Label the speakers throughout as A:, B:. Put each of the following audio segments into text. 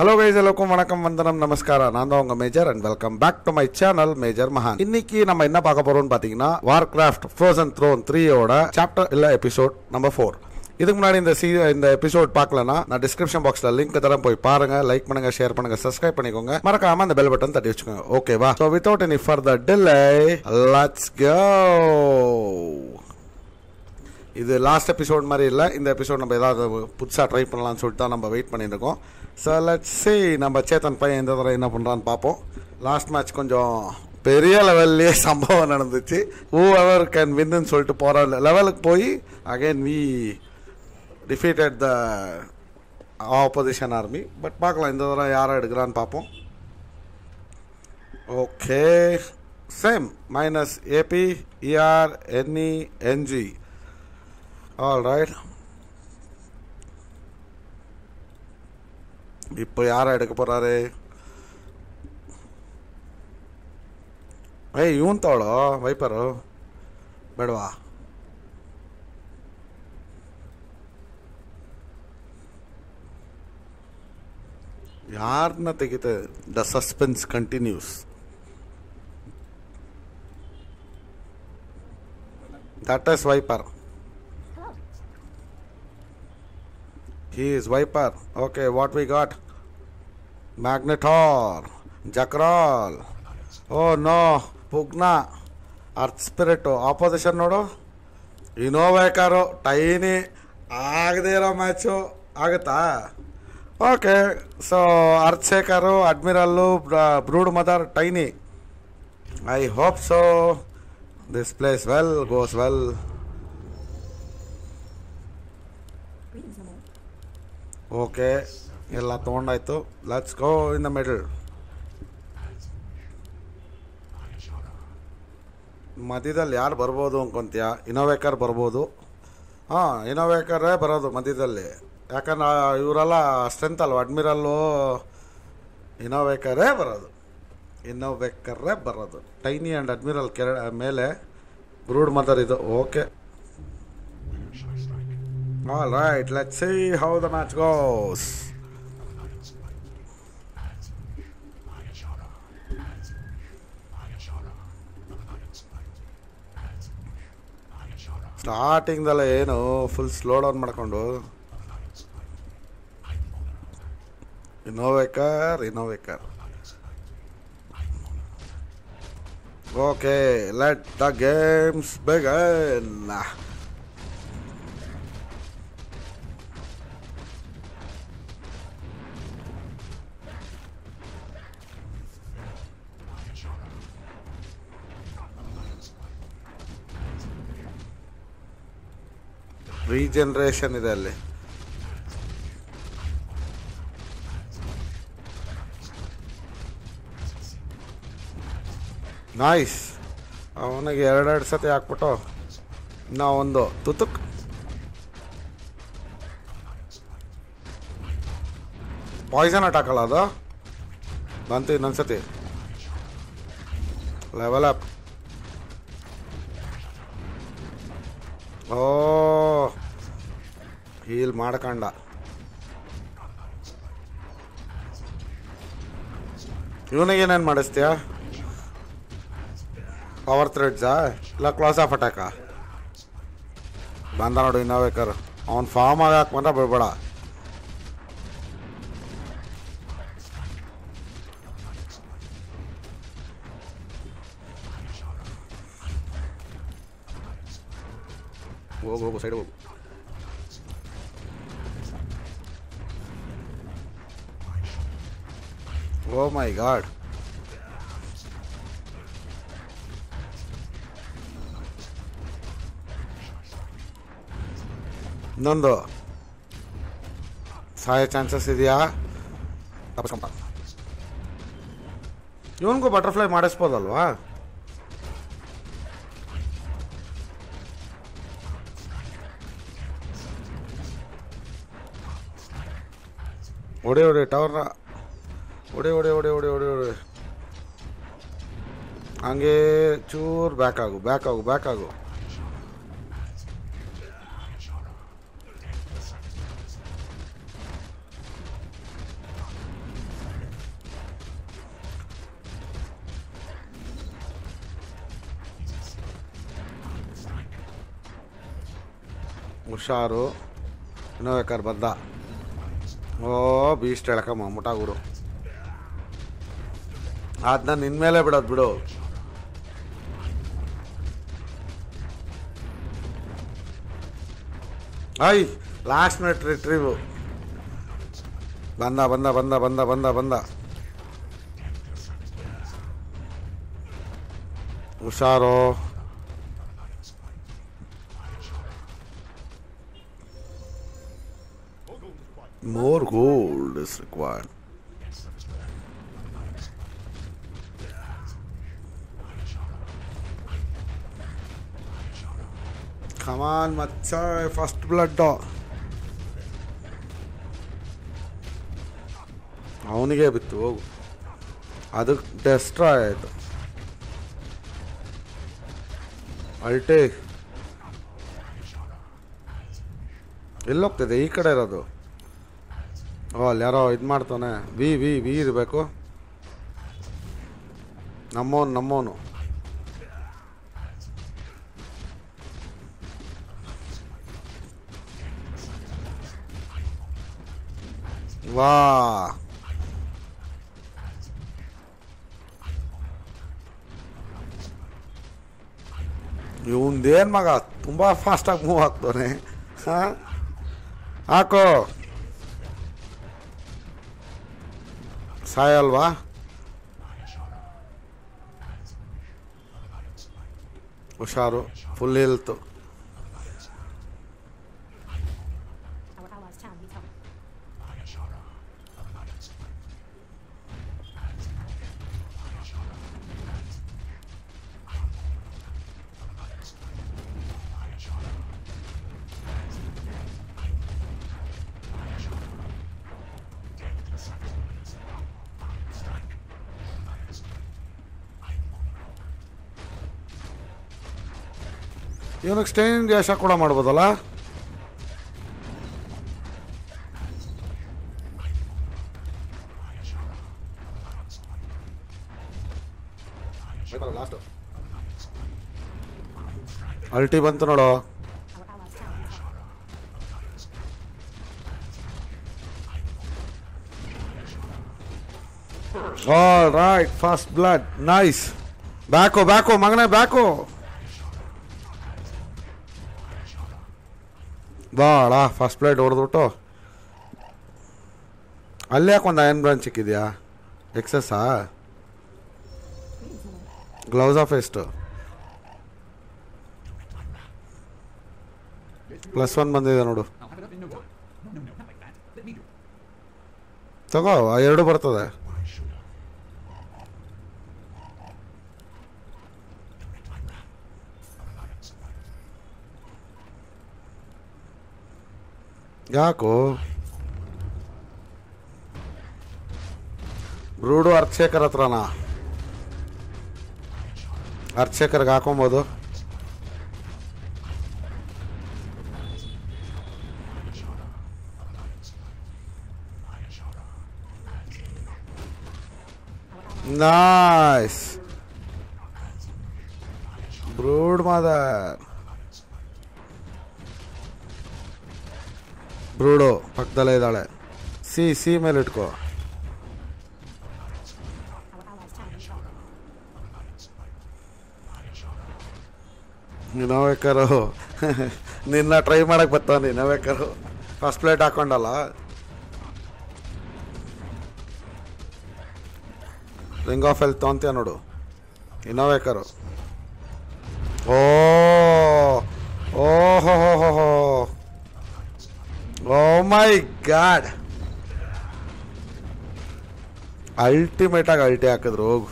A: Hello guys எல்லோருக்கும் வணக்கம் வந்தனம் நமஸ்காரம் நான் தான் உங்க Major and welcome back to my channel Major Mahan இன்னைக்கு நம்ம என்ன பார்க்க போறோம் பாத்தீங்கன்னா வார் கிராஃப்ட் ஃபோசன் த்ரோன் த்ரீயோட சாப்டர் இல்ல எபிசோட் நம்பர் ஃபோர் இதுக்கு முன்னாடி இந்த சீ இந்த எபிசோட் பார்க்கலனா நான் டிஸ்கிரிப்ஷன் பாக்ஸில் லிங்க் தரம் போய் பாருங்க லைக் பண்ணுங்க ஷேர் பண்ணுங்க சப்ஸ்கிரைப் பண்ணிக்கோங்க மறக்காம அந்த பெல் பட்டன் தட்டி வச்சுக்கோங்க ஓகேவா so without any further delay let's go இது லாஸ்ட் எபிசோட் மாதிரி இல்லை இந்த எபிசோட் நம்ம ஏதாவது புதுசாக ட்ரை பண்ணலாம்னு சொல்லிட்டு தான் நம்ம வெயிட் பண்ணியிருக்கோம் ஸோ லெட் சி நம்ம சேத்தன் பையன் இந்த தடவை என்ன பண்ணுறான்னு பார்ப்போம் லாஸ்ட் மேட்ச் கொஞ்சம் பெரிய லெவல்லே சம்பவம் நடந்துச்சு ஊ எவர் கேன் வின்னு சொல்லிட்டு போகிற லெவலுக்கு போய் again we defeated the opposition army but பார்க்கலாம் இந்த தடவை யாரை எடுக்கிறான்னு பார்ப்போம் ஓகே சேம் மைனஸ் ஏபி இஆர் என்இ என்ஜி ஆல் ரைட் ఇప్పుడ యా ర ఎడకపోరారే ఏ యున్ తౌలో వైపరు బెడవా యార్ నా తెగి ద సస్పెన్స్ కంటిన్యూస్ డాటాస్ Viper his Viper okay what we got ಮ್ಯಾಗ್ನೆಟಾಲ್ ಜಕ್ರಾಲ್ oh no Pugna Earth Spirit opposition ನೋಡು ಕಾರು ಟೈನಿ ಆಗದೇ ಇರೋ ಮ್ಯಾಚು ಆಗುತ್ತಾ ಓಕೆ ಸೊ ಅರ್ಚೇಕರು admiral Broodmother Tiny I hope so this place well goes well okay ಎಲ್ಲ ತೊಗೊಂಡಾಯ್ತು let's go in the middle ಮಧ್ಯದಲ್ಲಿ ಯಾರು ಬರ್ಬೋದು ಅಂದ್ಕೊಂತೀಯ ಇನೋವೇಕರ್ ಬರ್ಬೋದು ಹಾಂ ಇನೋವೇಕರೇ ಬರೋದು ಮಧ್ಯದಲ್ಲಿ ಯಾಕಂದ್ರೆ ಇವರೆಲ್ಲ ಸ್ಟ್ರೆಂತ್ ಅಲ್ವ ಅಡ್ಮಿರಲ್ಲು ಇನೋವೇಕರೇ ಬರೋದು ಇನೋವೇಕರೇ ಬರೋದು ಟೈನಿ ಆ್ಯಂಡ್ ಅಡ್ಮಿರಲ್ ಕೆರ ಮೇಲೆ ಬ್ರೂಡ್ ಮದರ್ ಇದು okay all right let see how the match goes. ಸ್ಟಾರ್ಟಿಂಗ್ದಲ್ಲ ಏನು ಫುಲ್ ಸ್ಲೋ ಡೌನ್ ಮಾಡಿಕೊಂಡು Invoker Invoker okay let the games ಬೇಗ ಜನರೇಷನ್ ಇದೆ ಅಲ್ಲಿ ನಾಯ್ಸ್ ಅವನಿಗೆ ಎರಡೆರಡು ಸತಿ ಹಾಕ್ಬಿಟ್ಟು ನಾವೊಂದು ತುತುಕ್ ಪಾಯ್ಸನ್ ಅಲ್ಲ ಅದು ಬಂತು ಇನ್ನೊಂದು ಸತಿ ಲೆವೆಲ್ ಅಪ್ ಓ ಡೀಲ್ ಮಾಡ್ಕೊಂಡ ಇವನಿಗೇನೇನು ಮಾಡಿಸ್ತೀಯ ಪವರ್ ಥ್ರೆಡ್ಸಾ ಇಲ್ಲ ಕ್ಲಾಸ್ ಆಫ್ ಅಟ್ಯಾಕ ಬಂದ ನೋಡು ಇನ್ನೋ ಬೇಕಾರ ಅವ್ನು ಫಾರ್ಮ್ ಆಗಿ ಹಾಕ್ಬಂದ್ರೆ ಬಿಡ್ಬೇಡ ಹೋಗು ಹೋಗು ಸೈಡ್ ಹೋಗು Oh my god. ಇನ್ನೊಂದು ಸಾಯೋ ಚಾನ್ಸಸ್ ಇದೆಯಾ ತಪ್ಪಿಸ್ಕೊಂಬ ಇವನಿಗೂ ಬಟರ್ಫ್ಲೈ ಮಾಡಿಸ್ಬೋದಲ್ವಾ ಒಡೆ ಒಡೆ ಟವರ್ನ ಹೊಡೆ ಹೊಡೆ ಹೊಡೆ ಹೊಡೆ ಹೊಡೆ ಹೊಡೆ ಹಂಗೆ ಚೂರು ಬ್ಯಾಕ್ ಆಗು ಬ್ಯಾಕ್ ಆಗು ಬ್ಯಾಕ್ ಆಗು ಹುಷಾರು ಇನ್ನೋ ಬೇಕಾದ್ರೆ ಬದ್ದ ಓ ಬೀಸ್ಟ್ ಹೇಳ್ಕಮ್ಮ ಮುಟಾಗುರು ಅದನ್ನ ನಿನ್ನ ಮೇಲೆ ಬಿಡೋದು ಬಿಡು ಐ ಲಾಸ್ಟ್ ಮಿನಿಟ್ ರಿಟ್ರೀವು ಬಂದ ಬಂದ ಬಂದ ಬಂದ ಬಂದ ಬಂದ ಹುಷಾರೋ ಇಟ್ಸ್ ಫಸ್ಟ್ ಬ್ಲಡ್ ಅವನಿಗೆ ಬಿತ್ತು ಹೋಗು ಅದಕ್ಕೆ ಡೆಸ್ಟ್ರಾಯ್ ಆಯಿತು ಅಲ್ಟೆ ಎಲ್ಲೋಗ್ತಿದೆ ಈ ಕಡೆ ಇರೋದು ಓ ಅಲ್ಲಿ ಯಾರೋ ಇದು ಮಾಡ್ತಾನೆ ವಿ ವಿ ವಿ ಇರಬೇಕು ನಮ್ಮೋನು ನಮ್ಮೋನು ¡Va! Yo un día, maga, tumba fasta muerto, ¿eh? ¿Ah? ¡Aco! ¿Sayal va? ¡Osharo! ¡Fulelto! ಇದಕ್ಕೆ ಸ್ಟೈನ್ ಗ್ಯಾಶ ಕೂಡ ಮಾಡ್ಬೋದಲ್ಲ ಅಲ್ಟಿ ಬಂತು ನೋಡು all right fast blood nice back back ಮಗನೇ ಬ್ಯಾಕು ಭಾಳ ಫಸ್ಟ್ ಪ್ಲೇಟ್ ಹೊಡೆದ್ಬಿಟ್ಟು ಅಲ್ಲೇ ಯಾಕೆ ಐನ್ ಬ್ರಾಂಚ್ ಸಿಕ್ಕಿದೆಯಾ ಎಕ್ಸಸ್ಸಾ ಗ್ಲೌಸ್ ಆಫ್ ಎಷ್ಟು ಪ್ಲಸ್ ಒನ್ ಬಂದಿದೆ ನೋಡು ತಗೋ ಎರಡು ಬರ್ತದೆ ಯಾಕೋ ಬ್ರೂಡು ಅರ್ಚೇಕರ ಹತ್ರನಾ ಅರ್ಚೇಕರ್ಗೆ ಹಾಕೊಬೋದು ನಾಯ್ಸ್ ಬ್ರೂಡ್ ಮಾದರ್ ಬ್ರೂಡು ಪಕ್ಕದಲ್ಲೇ ಇದ್ದಾಳೆ ಸಿ ಸಿ ಮೇಲೆ ಇಟ್ಕೋ ಕರು ನಿನ್ನ ಟ್ರೈ ಮಾಡಕ್ಕೆ ಬರ್ತಾನೆ ಕರು ಫಸ್ಟ್ ಪ್ಲೇಟ್ ಹಾಕೊಂಡಲ್ಲ ರಿಂಗ್ ಆಫ್ ಹೆಲ್ತ್ ತೊಗೊಂತೀಯ ನೋಡು ಕರು ಓ ಓ ಹೋ ಹೋ ಹೋ ಮೈ ಗಾಡ್ ಅಲ್ಟಿಮೇಟಾಗಿ ಅಲ್ಟಿ ಹಾಕಿದ್ರು ಹೋಗು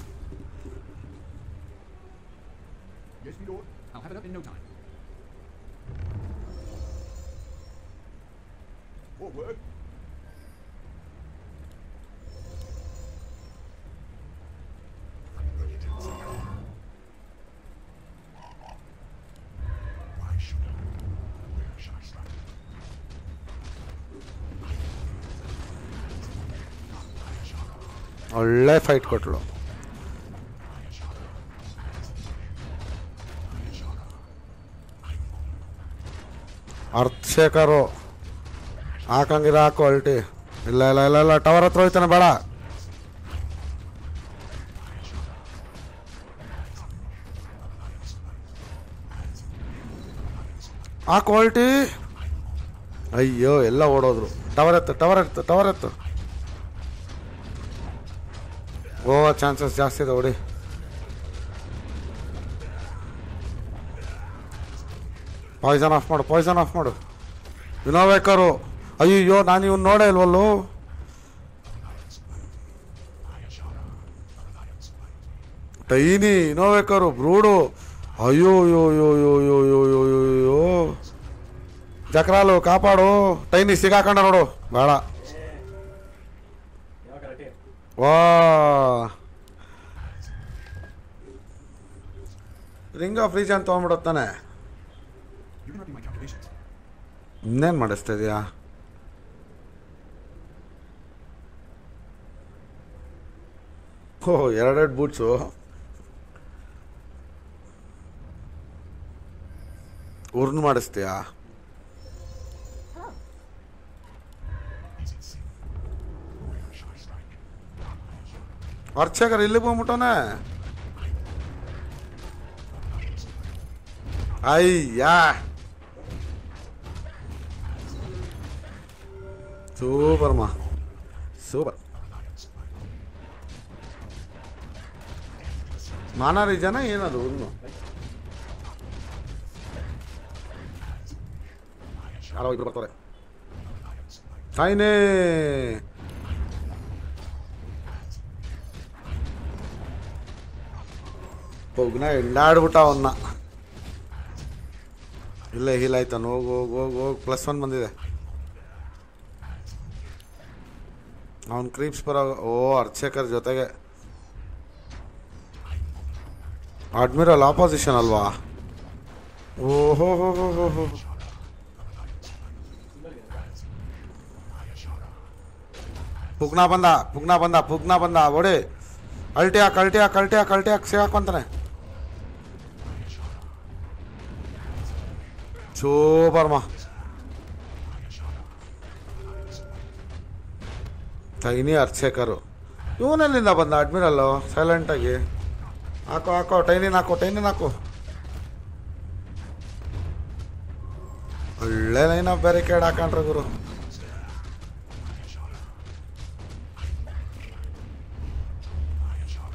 A: ಒಳ್ಳೆ ಫೈಟ್ ಕೊಟ್ಲು ಶೇಖರು ಹಾಕಂಗಿರ ಹಾಕು ಅಲ್ಟಿ ಇಲ್ಲ ಇಲ್ಲ ಇಲ್ಲ ಇಲ್ಲ ಟವರ್ ಹತ್ರ ಹೋಯ್ತಾನೆ ಬೇಡ ಆ ಕ್ವಾಲಿಟಿ ಅಯ್ಯೋ ಎಲ್ಲ ಓಡೋದ್ರು ಟವರ್ ಎತ್ತು ಟವರ್ ಎತ್ತು ಟವರ್ ಎತ್ತು ಗೋವಾ ಚಾನ್ಸಸ್ ಜಾಸ್ತಿ ಇದೆ ಹೊಡಿ ಪಾಯ್ಸನ್ ಆಫ್ ಮಾಡು ಪಾಯ್ಸನ್ ಆಫ್ ಮಾಡು ಇನೋವೇಕರು ಅಯ್ಯೋ ನಾನು ಇವ್ನು ನೋಡೇ ಇಲ್ವಲ್ಲೋ ಟೈನಿ ಇನೋವೇಕರು ಬ್ರೂಡು ಅಯ್ಯೋ ಅಯ್ಯೋ ಅಯ್ಯೋ ಅಯ್ಯೋ ಜಕ್ರಾಲು ಕಾಪಾಡು ಟೈನಿ ಸಿಗಾಕೊಂಡ ನೋಡು ಬೇಡ ವಾ ರಿಂಗ್ ಆಫ್ ರೀಜನ್ ತಗೊಂಡೆ ತಾನೆ ಇನ್ನೇನ್ ಮಾಡ್ತಾ ಇದೀಯಾ ಓ ಎರಡು ಬೂಟ್ಸ್ ಉರುಣ ಮಾಡ್ಸ್ತೀಯಾ அர்ச்சகர் இல்லை போக மாட்டோனே ஐயா சூப்பர்மா சூப்பர் ಮಾನಾರಿ ಜನ ಏನದು ಒಂದು ಯಾರೋ ಇಬ್ರು ಬರ್ತಾರೆ ಸಾಯಿನೇ ಪುಗ್ನ ಇಳ್ಳಾಡ್ಬಿಟ್ಟ ಅವನ್ನ ಇಲ್ಲ ಹೀಲ್ ಆಯ್ತಾನ ಹೋಗಿ ಹೋಗಿ ಹೋಗ್ ಹೋಗಿ ಪ್ಲಸ್ ಒನ್ ಬಂದಿದೆ ಅವನ್ ಕ್ರೀಪ್ಸ್ ಬರೋ ಓ ಅರ್ಚೇಕರ್ ಜೊತೆಗೆ ಅಡ್ಮಿರಲ್ ಆಪೋಸಿಷನ್ ಅಲ್ವಾ ಓಹೋ ಹೋ ಬಂದ ಪುಗ್ನಾ ಬಂದ ಪುಗ್ನಾ ಬಂದ ಓಡಿ ಅಲ್ಟಿ ಹಾಕ್ ಅಲ್ಟಿ ಹಾಕ್ ಅಲ್ಟಿ ಹಾಕ್ ಅಲ್ಟಿ ಹಾಕ್ ಸಿಗಾಕೊಂತಾನೆ ಸೂಪರ್ಮ ಟೈನಿ ಅರ್ಚಕರು ಇವನಲ್ಲಿಂದ ಬಂದ ಅಡ್ಮಿರಲ್ಲು ಸೈಲೆಂಟಾಗಿ ಹಾಕೋ ಹಾಕೋ ಟೈನಿನ ಹಾಕೋ ಟೈನಿನ ಹಾಕು ಒಳ್ಳೆ ಲೈನ್ ಬ್ಯಾರಿಕೇಡ್ ಹಾಕೊಂಡ್ರೆ ಗುರು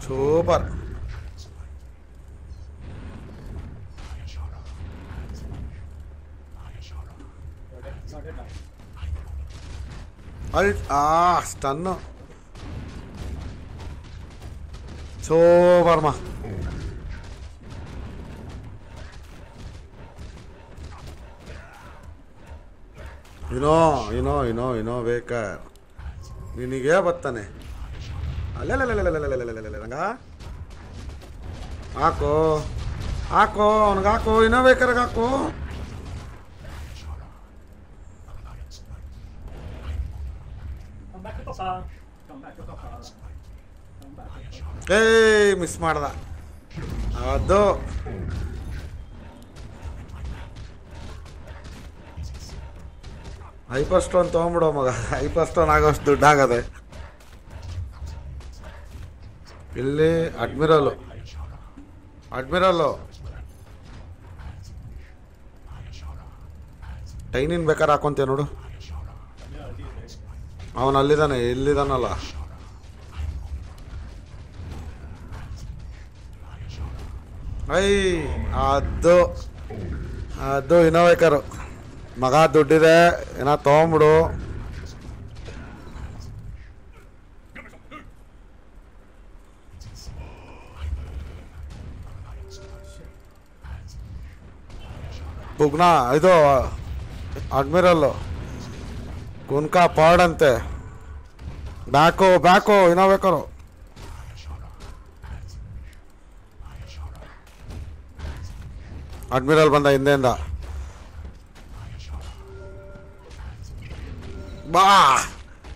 A: ಸೂಪರ್ ಅಲ್ಟ್ ಆ ಸ್ಟನ್ನು ಸೋಬರ್ಮ ಏನೋ ಏನೋ ಏನೋ ಏನೋ ಬೇಕಾರ್ ನಿನಗೆ ಬರ್ತಾನೆ ಹಾಕು ಏಯ್ ಮಿಸ್ ಮಾಡ್ದ ಅದು ಹೈಪರ್ ಸ್ಟೋನ್ ತೊಗೊಂಬಿಡೋ ಮಗ ಹೈಪರ್ ಸ್ಟೋನ್ ಆಗೋಷ್ಟು ದುಡ್ಡು ಆಗದೆ ಇಲ್ಲಿ ಅಡ್ಮಿರಲು ಅಡ್ಮಿರಲ್ಲು ಟೈನಿನ್ ಬೇಕಾದ್ರೆ ಹಾಕೊಂತೀಯ ನೋಡು ಅವನಲ್ಲಿದ್ದಾನೆ ಇಲ್ಲಿದ್ದಾನಲ್ಲ ಐ ಅದು ಅದು ಇನೋವೇಕರು ಮಗ ದುಡ್ಡಿದೆ ಏನೋ ತಗೊಂಬಿಡು ಪುಗ್ನಾ ಇದು ಅಡ್ಮಿರಲ್ಲು गुनका पाड़े बैको बैको इना बेकारो अडमिरल बंद हिंदे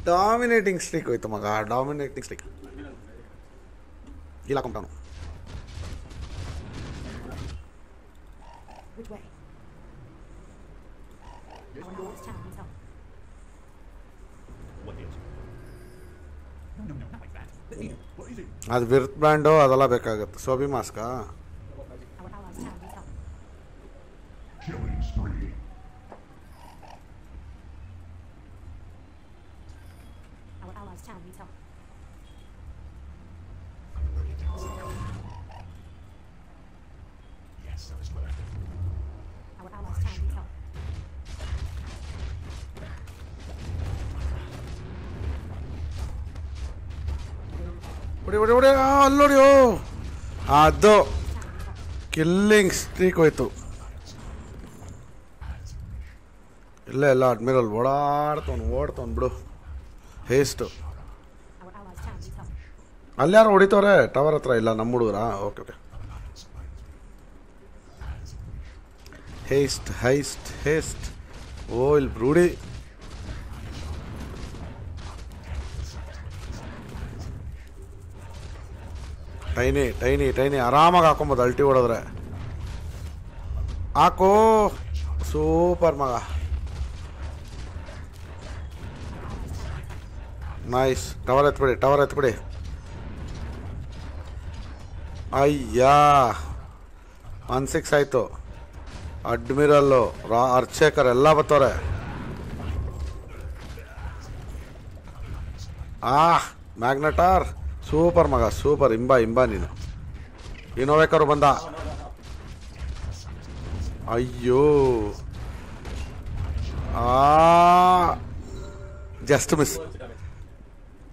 A: डामेटिंग स्ट्रीक हो मग डामेटिंग स्ट्रीक इलाकान ಅದು ವಿರ್ತ್ ಬ್ರ್ಯಾಂಡು ಅದೆಲ್ಲ ಬೇಕಾಗುತ್ತೆ ಸೋಬಿ ಮಾಸ್ಕಾ ಅದು ಕಿಲ್ಲಿಂಗ್ ಸ್ಟ್ರೀಕ್ ಹೋಯ್ತು ಇಲ್ಲ ಎಲ್ಲ ಅಡ್ಮಿರಲ್ ಓಡಾಡ್ತವನು ಓಡ್ತವನು ಬಿಡು ಹೇಸ್ಟು ಯಾರು ಹೊಡಿತವ್ರೆ ಟವರ್ ಹತ್ರ ಇಲ್ಲ ನಮ್ಮ ಹುಡುಗರಾ okay okay haste haste haste oh ಇಲ್ಲಿ ಬ್ರೂಡಿ ಟೈನಿ ಟೈನಿ ಟೈನಿ ಆರಾಮಾಗಿ ಹಾಕೊಂಬೋದು ಅಲ್ಟಿ ಹೊಡೆದ್ರೆ ಹಾಕೋ ಸೂಪರ್ ಮಗ ನೈಸ್ ಟವರ್ ಎತ್ಬಿಡಿ ಟವರ್ ಎತ್ಬಿಡಿ ಅಯ್ಯಾ ಒನ್ ಸಿಕ್ಸ್ ಆಯಿತು ಅಡ್ಮಿರಲ್ಲು ರಾ ಅರ್ಚೇಕರ್ ಎಲ್ಲ ಬರ್ತವ್ರೆ ಆ ಮ್ಯಾಗ್ನೆಟರ್ ಸೂಪರ್ ಮಗ ಸೂಪರ್ ಇಂಬಾ ಇಂಬಾ ನೀನು ಏನೋಬೇಕಾದ್ರು ಬಂದ ಅಯ್ಯೋ ಜಸ್ಟ್ ಮಿಸ್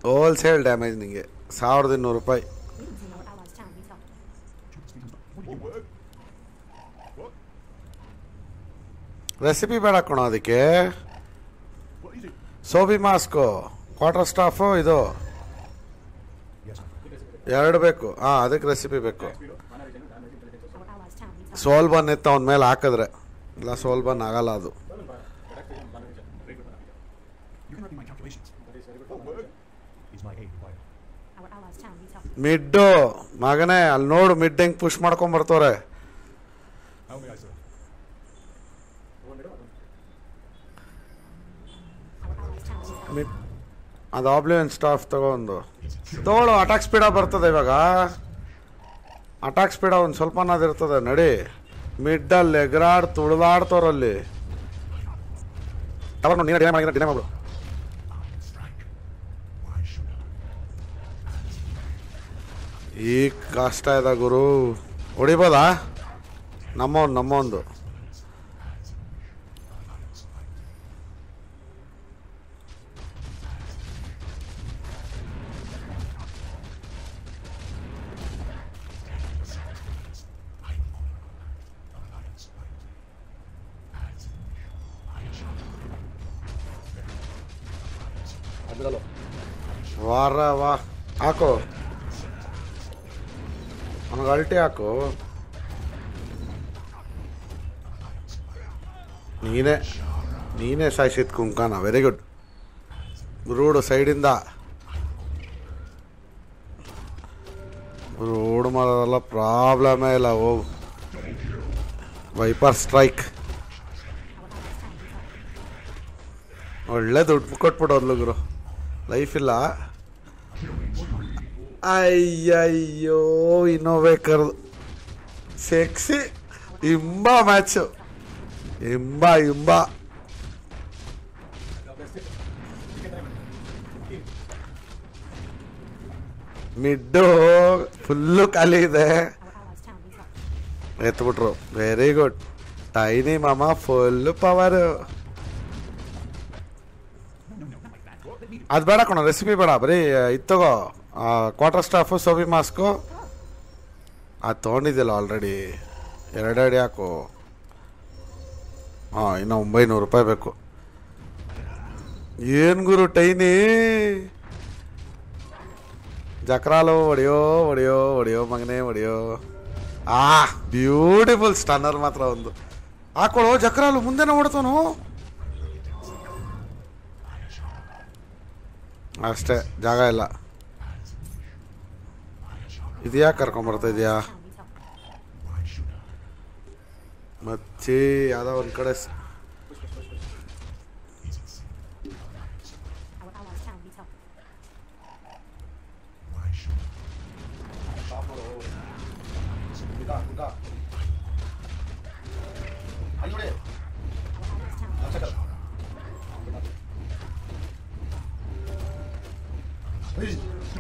A: ಹೋಲ್ಸೇಲ್ ಡ್ಯಾಮೇಜ್ ನಿಮಗೆ ಸಾವಿರದ ಇನ್ನೂರು ರೂಪಾಯಿ ರೆಸಿಪಿ ಬೇಡ ಕಣೋ ಅದಕ್ಕೆ ಸೋಬಿ ಮಾಸ್ಕು ಕ್ವಾರ್ಟರ್ ಸ್ಟಾಫು ಇದು ಎರಡು ಬೇಕು ಹಾ ಅದಕ್ಕೆ ರೆಸಿಪಿ ಬೇಕು ಸೋಲ್ಬನ್ ಇತ್ತು ಅವನ ಮೇಲೆ ಹಾಕಿದ್ರೆ ಇಲ್ಲ ಸೋಲ್ಬನ್ ಆಗಲ್ಲ ಅದು oh, ಮಿಡ್ಡು ಮಗನೇ ಅಲ್ಲಿ ನೋಡು ಮಿಡ್ ಹೆಂಗೆ ಪುಷ್ ಮಾಡ್ಕೊಂಡ್ ಮಿಡ್ ಅದು ಆಬ್ಲಿಯನ್ ಸ್ಟಾಫ್ ತಗೊಂಡು ತೋಳು ಅಟ್ಯಾಕ್ ಸ್ಪೀಡ ಬರ್ತದೆ ಇವಾಗ ಅಟ್ಯಾಕ್ ಸ್ಪೀಡ ಒಂದು ಸ್ವಲ್ಪ ಅನ್ನೋದು ಇರ್ತದೆ ನಡಿ ಮಿಡ್ಡಲ್ಲಿ ಎಗ್ರಾಡ್ ತುಳಿದಾಡ್ತವ್ರಲ್ಲಿ ಮಾಡು ಈಗ ಕಷ್ಟ ಇದೆ ಗುರು ಹೊಡಿಬೋದಾ ನಮ್ಮ ನಮ್ಮೊಂದು ವಾರ ವಾ ಹಾಕೋ ನನಗೆ ಅಲ್ಟಿ ಹಾಕು ನೀನೇ ನೀನೇ ಸಾಯಿಸಿದ ಕುಂಕಾನ ವೆರಿ ಗುಡ್ ರೋಡು ಸೈಡಿಂದ ರೋಡ್ ಮಾಡೋದಲ್ಲ ಪ್ರಾಬ್ಲಮೇ ಇಲ್ಲ ಓ ವೈಪರ್ ಸ್ಟ್ರೈಕ್ ಒಳ್ಳೆ ದುಡ್ಡು ಕೊಟ್ಬಿಡೋದ್ಲು ಗುರು ಲೈಫ್ ಇಲ್ಲ Ay, ay, ay, no ve, Cardo. Sexy. Imba, macho. Imba, imba. Mi dog. Look, Ali, there. Esto Very good. Tiny mama, full power. Haz para con recipe para abrir. Ahí toco. Quarterstaff Sobi mask ಅದು ತೊಗೊಂಡಿದ್ದಿಲ್ಲ already ಎರಡೆರಡು ಯಾಕು ಹಾಂ ಇನ್ನೂ ಒಂಬೈನೂರು ರೂಪಾಯಿ ಬೇಕು ಏನು ಗುರು tiny ಜಕ್ರಾಲು ಹೊಡೆಯೋ ಹೊಡೆಯೋ ಹೊಡೆಯೋ ಮಗನೇ ಹೊಡೆಯೋ ಆ ಬ್ಯೂಟಿಫುಲ್ ಸ್ಟನ್ನರ್ ಮಾತ್ರ ಒಂದು ಹಾಕೊಳ್ಳೋ ಜಕ್ರಾಲು ಮುಂದೆನೇ ಹೊಡ್ತಾನು ಅಷ್ಟೇ ಜಾಗ ಇಲ್ಲ ಇದ್ಯಾ ಕರ್ಕೊಂಡ್ಬರ್ತಾ ಕರ್ಕೊಂಬರ್ತಾ ಇದೆಯಾ ಮತ್ತೆ ಯಾವುದೋ ಒಂದು ಕಡೆ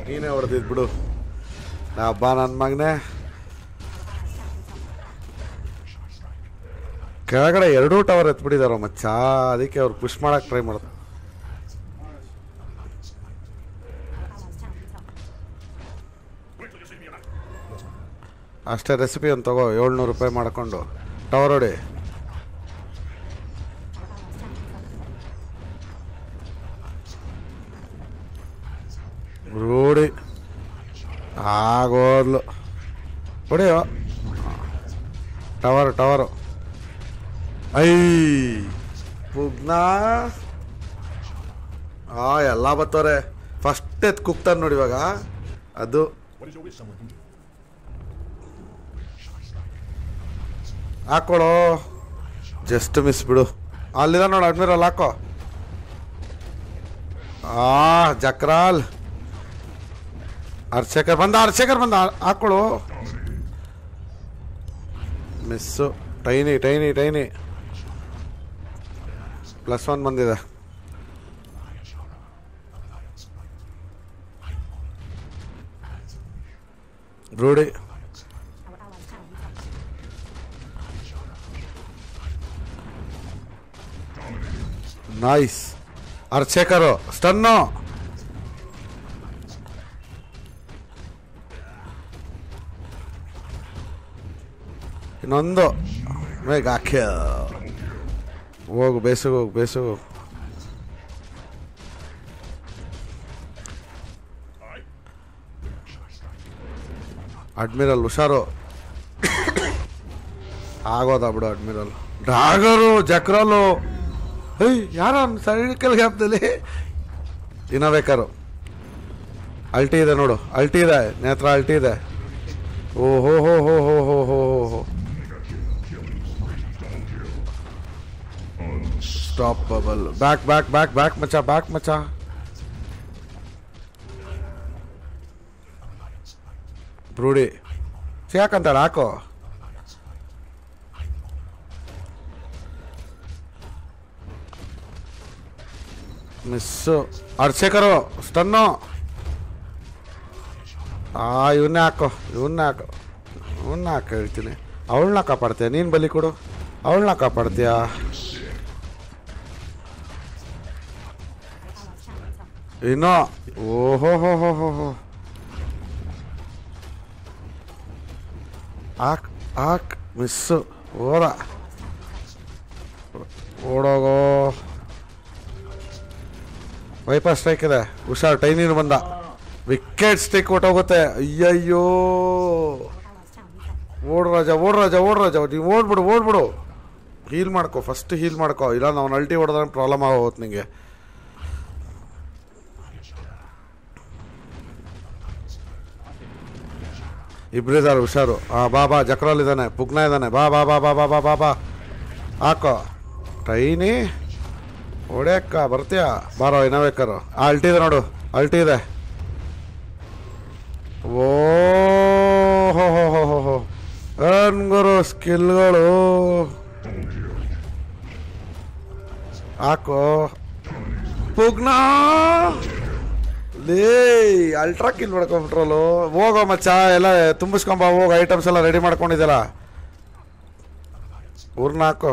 A: ನೀನೇ ಹೊಡೆದಿದ್ ಬಿಡು ನಾವು ಬಾ ನನ್ನ ಮಗನೇ ಕೆಳಗಡೆ ಎರಡೂ ಟವರ್ ಎತ್ಬಿಟ್ಟಿದಾರ ಮಚ್ಚ ಅದಕ್ಕೆ ಅವ್ರು ಪುಷ್ ಮಾಡಕ್ಕೆ ಟ್ರೈ ಮಾಡ್ತಾರೆ ಅಷ್ಟೇ ರೆಸಿಪಿ ಅಂತ ತಗೋ ಏಳ್ನೂರು ರೂಪಾಯಿ ಮಾಡಿಕೊಂಡು ಟವರ್ ಹೊಡಿ ರೂಢಿ ಆಗೋದ್ಲು ಹೊಡೆಯೋ ಟವರು ಟವರು ಐ ಪುಗ್ನಾ ಆ ಎಲ್ಲ ಬತ್ತವ್ರೆ ಫಸ್ಟ್ ಎತ್ ಕುಕ್ತಾರೆ ನೋಡಿ ಇವಾಗ ಅದು ಹಾಕೊಳೋ ಜಸ್ಟ್ ಮಿಸ್ ಬಿಡು ಅಲ್ಲಿದ ನೋಡು ಅಡ್ಮಿರಲ್ ಹಾಕೋ ಆ ಜಕ್ರಾಲ್ ಅರ್ಚಕರ್ ಬಂದ ಅರ್ಚಕರ್ ಬಂದ ಹಾಕೊಳ್ಳು miss Tiny Tiny Tiny plus one ಬಂದಿದೆ ರೂಢಿ ನೈಸ್ ಅರ್ಚಕರು ಸ್ಟನ್ನು ಇನ್ನೊಂದು ಬೇಗ ಹಾಕಿ ಹೋಗು ಬೇಸಗೋಗು ಬೇಸಗೋಗು ಅಡ್ಮಿರಲ್ ಹುಷಾರು ಆಗೋದ ಬಿಡು ಅಡ್ಮಿರಲ್ ಡ್ರಾಗರು ಜಕ್ರಲು ಏಯ್ ಯಾರು ಸೈಡಿಕಲ್ ಗ್ಯಾಪ್ದಲ್ಲಿ ತಿನ್ನಬೇಕಾರು ಅಲ್ಟಿ ಇದೆ ನೋಡು ಅಲ್ಟಿ ಇದೆ ನೇತ್ರ ಅಲ್ಟಿ ಇದೆ ಓ ಹೋ ಹೋ ಹೋ ಹೋ back back back back back, macha, back, macha. ಬ್ರೂಡಿ ಯಾಕಂತಾಳೆ ಹಾಕೋ ಮಿಸ್ಸು ಅರ್ಚಕರು ಸ್ಟನ್ನು ಆ ಇವನ್ನೇ ಹಾಕೋ ಇವನ್ನ ಹಾಕೋ ಇವನ್ನ ಹಾಕೋ ಹೇಳ್ತೀನಿ ಕಾಪಾಡ್ತೀಯ ನೀನು ಬಲಿ ಕೊಡು ಅವಳನ್ನ ಕಾಪಾಡ್ತೀಯಾ ಏನೋ non Oh oh ಮಿಸ್ಸು ಓಡ ಓಡೋಗೋ ಬೈಪಾಸ್ ಸ್ಟ್ರೈಕ್ ಇದೆ ಹುಷಾರ್ ಟೈನಿರ್ ಬಂದ ವಿಕೆಟ್ ಸ್ಟಿಕ್ ಹೋಗುತ್ತೆ ಅಯ್ಯಯ್ಯೋ ಓಡ್ ರಾಜ ಓಡ್ ರಾಜ ಓಡ್ ರಾಜ ನೀವು ಓಡ್ಬಿಡು ಓಡ್ಬಿಡು ಹೀಲ್ ಮಾಡ್ಕೊ ಫಸ್ಟ್ ಹೀಲ್ ಮಾಡ್ಕೊ ಇಲ್ಲ ನಾವು ಅಲ್ಟಿ ಹೊಡೆದ್ರೆ ಪ್ರಾಬ್ಲಮ್ ಆಗೋಗುತ್ತೆ ನಿಂಗೆ ಇಬ್ಬರಿದ್ದಾರೆ ಹುಷಾರು ಆ ಬಾ ಬಾ ಜಕ್ರಲ್ ಇದ್ದಾನೆ ಪುಗ್ನ ಇದ್ದಾನೆ ಬಾ ಬಾ ಬಾ ಬಾ ಬಾ ಬಾ ಬಾ ಬಾ ಹಾಕೋ ಟ್ರೈನಿ ಅಕ್ಕ ಬರ್ತೀಯ ಬಾರೋ ಏನೋ ಆ ಅಲ್ಟಿ ಇದೆ ನೋಡು ಅಲ್ಟಿ ಇದೆ ಓ ಹೋ ಹೋ ಹೋ ಹೋ ಸ್ಕಿಲ್ಗಳು ಹಾಕೋ ಪುಗ್ನಾ ಲೇ ಅಲ್ಟ್ರಾ ಕಿಲ್ ಪೆಟ್ರೋಲು ಹೋಗೋ ಮಚ್ಚ ಎಲ್ಲ ತುಂಬಿಸ್ಕೊಂಬ ಹೋಗೋ ಐಟಮ್ಸ್ ಎಲ್ಲ ರೆಡಿ ಮಾಡ್ಕೊಂಡಿದ್ದಲ್ಲ ಊರ್ನ ಹಾಕೋ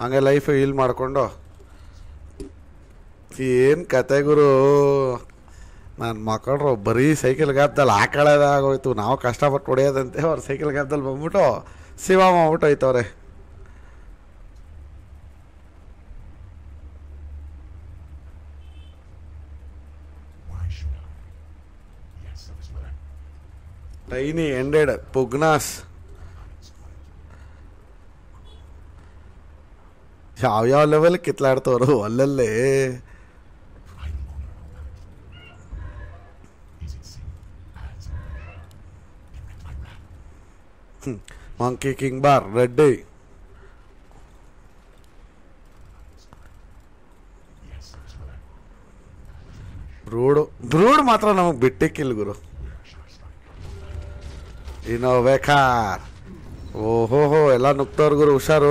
A: ಹಂಗೆ ಲೈಫ್ ಹೀಲ್ ಮಾಡಿಕೊಂಡು ಏನು ಕತೆ ಗುರು ನಾನು ಮಕ್ಕಳು ಬರೀ ಸೈಕಲ್ ಗ್ಯಾಪ್ದಲ್ಲಿ ಆಗೋಯ್ತು ನಾವು ಕಷ್ಟಪಟ್ಟು ಹೊಡೆಯೋದಂತೆ ಅವ್ರು ಸೈಕಲ್ ಗ್ಯಾಪ್ದಲ್ಲಿ ಬಂದ್ಬಿಟ್ಟು ಶಿವಮ್ಮ ಮಾಡ್ಬಿಟ್ಟು ಹೋಯ್ತವ್ರೆ tiny ended pugnas ಯಾವ್ಯಾವ ಲೆವೆಲ್ ಕಿತ್ಲಾಡ್ತವ್ರು ಅಲ್ಲಲ್ಲೇ మంకీ కింగ్ బార్ రెడ్డి ಬ್ರೂಡು ಬ್ರೂಡ್ ಮಾತ್ರ ನಮಗೆ ಬಿಟ್ಟಕ್ಕಿಲ್ಲ ಗುರು ಇನ್ನು ಬೇಕಾರ್ ಓಹೋ ಹೋ ಎಲ್ಲ ನುಗ್ತವ್ರ ಹುಷಾರು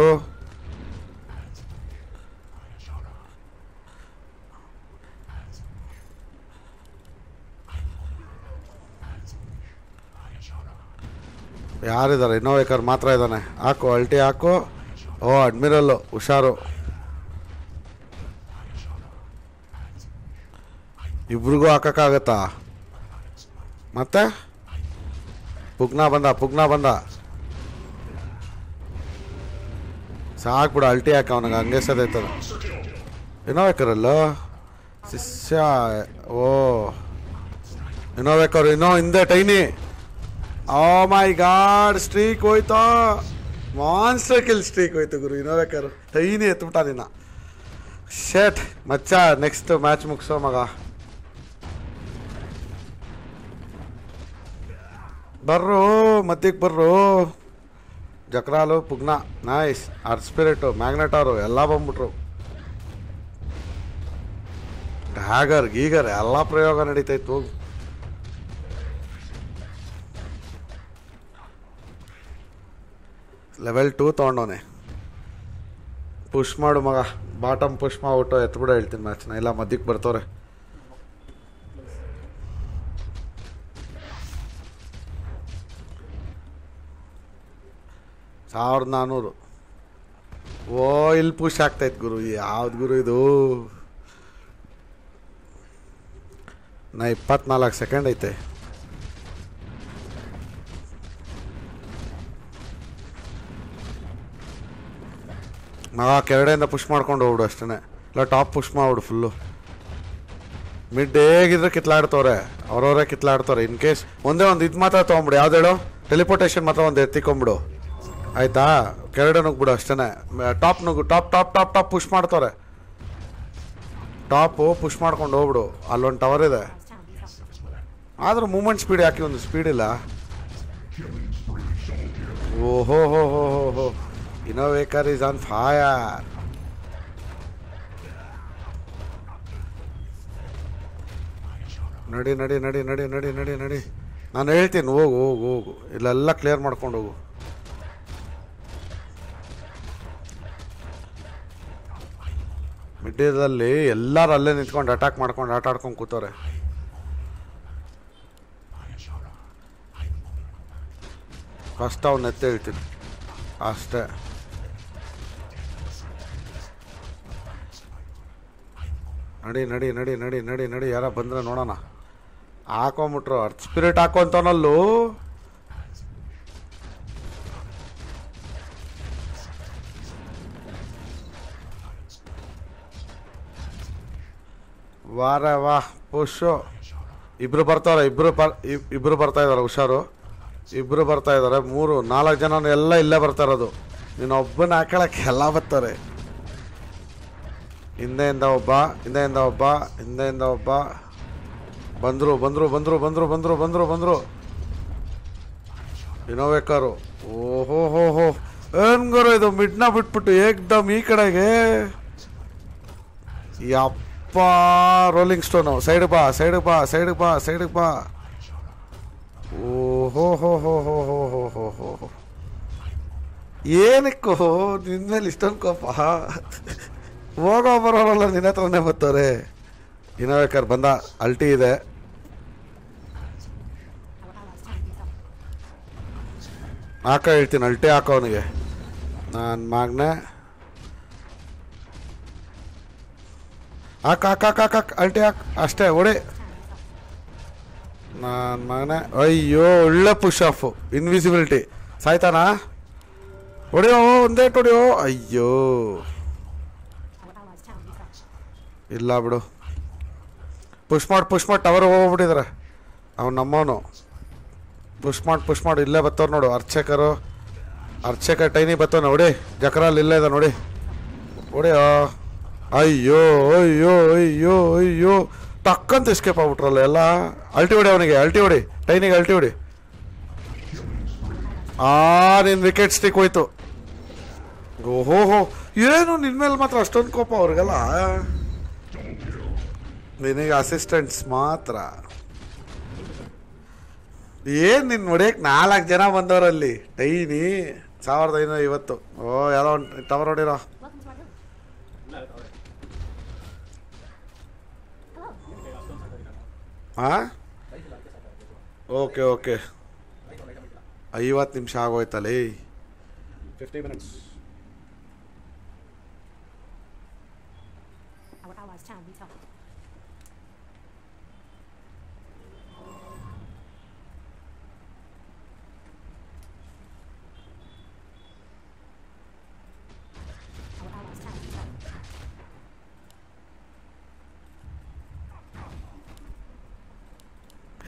A: ಯಾರಿದ್ದಾರೆ ಇನ್ನೋವೇಕರ್ ಮಾತ್ರ ಇದ್ದಾನೆ ಹಾಕು ಅಲ್ಟಿ ಹಾಕು ಓ ಅಡ್ಮಿರಲ್ಲು ಹುಷಾರು ಇಬ್ರಿಗೂ ಹಾಕೋಕ್ಕಾಗತ್ತಾ ಮತ್ತೆ ಪುಗ್ನಾ ಬಂದ ಪುಗ್ನಾ ಬಂದ ಸಾಕ್ಬಿಡು ಅಲ್ಟಿ ಹಾಕ ಅವನಿಗೆ ಹಂಗೆ ಸದೈತದ ಇನೋವೇಕರಲ್ಲ ಶಿಷ್ಯ ಓ ಇನೋವೇಕರ್ ಇನ್ನೋ ಹಿಂದೆ Tiny oh my god streak ಹೋಯ್ತಾ ಮಾನ್ಸ್ಟರ್ ಕಿಲ್ ಸ್ಟ್ರೀಕ್ ಹೋಯ್ತು ಗುರು ಇನೋವೇಕರ್ ಟೈನಿ ಎತ್ಬಿಟ್ಟ ನಿನ್ನ ಶೇಟ್ ಮಚ್ಚ ನೆಕ್ಸ್ಟ್ ಮ್ಯಾಚ್ ಮುಗಿಸೋ ಮಗ ಬರ್ರೋ ಮತ್ತಿಗೆ ಬರ್ರೋ ಜಕ್ರಾಲು ಪುಗ್ನ ನೈಸ್ ಸ್ಪಿರಿಟು ಮ್ಯಾಗ್ನೆಟಾರು ಎಲ್ಲ ಬಂದ್ಬಿಟ್ರು ಡ್ಯಾಗರ್ ಗೀಗರ್ ಎಲ್ಲ ಪ್ರಯೋಗ ನಡೀತಾಯ್ತು ಲೆವೆಲ್ ಟೂ ತೊಗೊಂಡವನೆ ಪುಷ್ ಮಾಡು ಮಗ ಬಾಟಮ್ ಪುಷ್ ಮಾಡ್ಬಿಟ್ಟು ಎತ್ಬಿಡ ಹೇಳ್ತೀನಿ ಮ್ಯಾಚ್ನ ಇಲ್ಲ ಮದ್ಯಕ್ಕೆ ಬರ್ತವ್ರೆ ಸಾವಿರದ ನಾನ್ನೂರು ಓ ಇಲ್ಲಿ ಪುಷ್ ಇತ್ತು ಗುರು ಯಾವ್ದು ಗುರು ಇದು ನಾ ಇಪ್ಪತ್ನಾಲ್ಕು ಸೆಕೆಂಡ್ ಐತೆ ಮಗ ಕೆರಡೆಯಿಂದ ಪುಷ್ ಮಾಡ್ಕೊಂಡು ಹೋಗ್ಬಿಡು ಅಷ್ಟೇ ಇಲ್ಲ ಟಾಪ್ ಪುಷ್ ಮಾಡ್ಬಿಡು ಫುಲ್ಲು ಮಿಡ್ ಹೇಗಿದ್ರೆ ಕಿತ್ಲಾಡ್ತವ್ರೆ ಅವ್ರವರೇ ಕಿತ್ಲಾಡ್ತವ್ರೆ ಇನ್ ಕೇಸ್ ಒಂದೇ ಒಂದು ಇದು ಮಾತ್ರ ತೊಗೊಂಬಿಡು ಯಾವ್ದು ಹೇಳು ಟೆಲಿಪೋರ್ಟೇಷನ್ ಮಾತ್ರ ಒಂದು ಎತ್ತಿಕೊಂಬಿಡು ಆಯ್ತಾ ಕೆರಡೆ ಬಿಡು ಅಷ್ಟೇ ಟಾಪ್ ನುಗ್ಗು top top top top push ಮಾಡ್ತಾರೆ ಟಾಪು ಪುಷ್ ಮಾಡ್ಕೊಂಡು ಹೋಗ್ಬಿಡು ಅಲ್ಲೊಂದು ಟವರ್ ಇದೆ ಆದರೂ ಮೂಮೆಂಟ್ ಸ್ಪೀಡ್ ಯಾಕೆ ಒಂದು ಸ್ಪೀಡ್ ಇಲ್ಲ ಓಹೋ ಹೋ ಹೋ ಹೋ ಹೋ ಇನೋವೇಕರ್ ಇಸ್ ಆನ್ ಫಾಯರ್ ನಡಿ ನಡಿ ನಡಿ ನಡಿ ನಡಿ ನಡಿ ನಡಿ ನಾನು ಹೇಳ್ತೀನಿ ಹೋಗು ಹೋಗು ಹೋಗು ಇಲ್ಲೆಲ್ಲ ಕ್ಲಿಯರ್ ಮಾಡ್ಕೊಂಡು ಹೋಗು ಮಿಡ್ಯದಲ್ಲಿ ಎಲ್ಲರೂ ಅಲ್ಲೇ ನಿಂತ್ಕೊಂಡು ಅಟ್ಯಾಕ್ ಮಾಡ್ಕೊಂಡು ಆಟ ಆಡ್ಕೊಂಡು ಕೂತವ್ರೆ ಫಸ್ಟ್ ಅವ್ನ ಎತ್ತೆ ಇಳ್ತೀನಿ ಅಷ್ಟೇ ನಡಿ ನಡಿ ನಡಿ ನಡಿ ನಡಿ ನಡಿ ಯಾರ ಬಂದ್ರೆ ನೋಡೋಣ ಹಾಕೊಂಬಿಟ್ರು ಅರ್ಥ ಸ್ಪಿರಿಟ್ ಹಾಕೊಂತವನಲ್ಲೂ ವಾರ ವಾಹ್ ಪುಷು ಇಬ್ರು ಬರ್ತಾರೆ ಇಬ್ಬರು ಇಬ್ರು ಬರ್ತಾ ಇದಾರೆ ಹುಷಾರು ಇಬ್ರು ಬರ್ತಾ ಇದಾರೆ ಮೂರು ನಾಲ್ಕು ಜನ ಎಲ್ಲ ಇಲ್ಲೇ ಬರ್ತಾರದು ನೀನು ಒಬ್ಬನ ಹಾಕೊಳಕ್ಕೆ ಎಲ್ಲ ಬರ್ತಾರೆ ಹಿಂದೆಯಿಂದ ಒಬ್ಬ ಹಿಂದೆಯಿಂದ ಒಬ್ಬ ಹಿಂದೆಯಿಂದ ಒಬ್ಬ ಬಂದರು ಬಂದರು ಬಂದರು ಬಂದರು ಬಂದರು ಬಂದರು ಬಂದರು ಇನೋವೆ ಕಾರು ಓಹೋ ಹೋ ಹೋ ಇದು ಮಿಡ್ನ ಬಿಟ್ಬಿಟ್ಟು ಏಕ್ದಮ್ ಈ ಕಡೆಗೆ ಯಾ ಯಪ್ಪಾ ರೋಲಿಂಗ್ ಸ್ಟೋನು ಸೈಡ್ ಬಾ ಸೈಡ್ ಬಾ ಸೈಡ್ ಬಾ ಸೈಡ್ ಬಾ ಓಹೋ ಹೋ ಹೋ ಹೋ ಹೋ ಹೋ ಹೋ ಹೋ ಹೋ ಏನಕ್ಕೋ ನಿನ್ನ ಮೇಲೆ ಇಷ್ಟೊಂದು ಕೋಪ ಹೋಗೋ ಬರೋಲ್ಲ ನಿನ್ನ ಹತ್ರನೇ ಬರ್ತಾರೆ ಇನ್ನೂ ಬೇಕಾದ್ರೆ ಬಂದ ಅಲ್ಟಿ ಇದೆ ಹಾಕೋ ಹೇಳ್ತೀನಿ ಅಲ್ಟಿ ಹಾಕೋ ಹಾಕೋನಿಗೆ ನಾನು ಮಾಗ್ನೆ ಹಾಕ್ ಹಾಕ್ ಹಾಕ್ ಹಾಕ್ ಹಾಕ್ ಅಲ್ಟಿ ಅಷ್ಟೇ ಹೊಡೆ ನಾನು ಮಗನೆ ಅಯ್ಯೋ ಒಳ್ಳೆ ಪುಷ್ ಆಫು ಇನ್ವಿಸಿಬಿಲಿಟಿ ಸಾಯ್ತಾನಾ ಹೊಡೆಯೋ ಒಂದೇ ಹೊಡೆಯೋ ಅಯ್ಯೋ ಇಲ್ಲ ಬಿಡು ಪುಷ್ ಮಾಡಿ ಪುಷ್ ಮಾಡಿ ಟವರ್ ಹೋಗ್ಬಿಟ್ಟಿದ್ರೆ ಅವ್ನು ನಮ್ಮವನು ಪುಷ್ ಮಾಡಿ ಪುಷ್ ಮಾಡಿ ಇಲ್ಲೇ ಬತ್ತವ್ರು ನೋಡು ಅರ್ಚಕರು ಅರ್ಚಕ ಟೈನಿಗೆ ಬತ್ತವ ನೋಡಿ ಜಕರಲ್ಲಿ ಇಲ್ಲೇ ಇದೆ ನೋಡಿ ಹೊಡೆಯೋ ಅಯ್ಯೋ ಅಯ್ಯೋ ಅಯ್ಯೋ ಅಯ್ಯೋ ತಕ್ಕಂತ ಎಸ್ಕೇಪ್ ಆಗ್ಬಿಟ್ರಲ್ಲ ಎಲ್ಲ ಅಲ್ಟಿ ಹೊಡಿ ಅವನಿಗೆ ಅಲ್ಟಿ ಹೊಡಿ ಟೈನಿಗೆ ಅಲ್ಟಿ ಹೊಡಿ ಆ ನಿನ್ನ ವಿಕೆಟ್ ಸ್ಟಿಕ್ ಹೋಯ್ತು ಓಹೋ ಹೋ ಏನು ನಿನ್ನ ಮೇಲೆ ಮಾತ್ರ ಅಷ್ಟೊಂದು ಕೋಪ ಅವ್ರಿಗೆಲ್ಲ ನಿನಗೆ ಅಸಿಸ್ಟೆಂಟ್ಸ್ ಮಾತ್ರ ಏನು ನಿನ್ನ ಹೊಡಿಯಕ್ಕೆ ನಾಲ್ಕು ಜನ ಬಂದವರಲ್ಲಿ ಟೈನಿ ಸಾವಿರದ ಐನೂರ ಇವತ್ತು ಓ ಯಾರೋ ಟವರ್ ಹೊಡಿರೋ ಹಾಂ ಓಕೆ ಓಕೆ ಐವತ್ತು ನಿಮಿಷ ಆಗೋಯ್ತಲ್ಲ ಫಿಫ್ಟಿ ಮಿನಿಟ್ಸ್